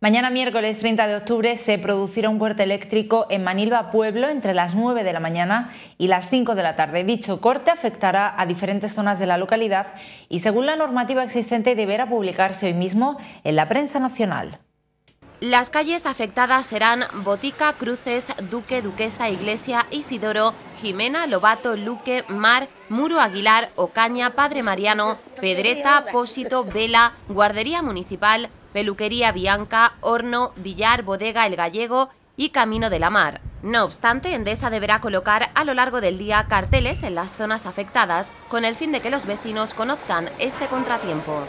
Mañana miércoles 30 de octubre se producirá un corte eléctrico en Manilva Pueblo entre las 9 de la mañana y las 5 de la tarde. Dicho corte afectará a diferentes zonas de la localidad y según la normativa existente deberá publicarse hoy mismo en la prensa nacional. Las calles afectadas serán Botica, Cruces, Duque, Duquesa, Iglesia, Isidoro, Jimena, Lobato, Luque, Mar, Muro Aguilar, Ocaña, Padre Mariano, Pedreta, Pósito, Vela, Guardería Municipal, Peluquería Bianca, Horno, Villar, Bodega El Gallego y Camino de la Mar. No obstante, Endesa deberá colocar a lo largo del día carteles en las zonas afectadas con el fin de que los vecinos conozcan este contratiempo.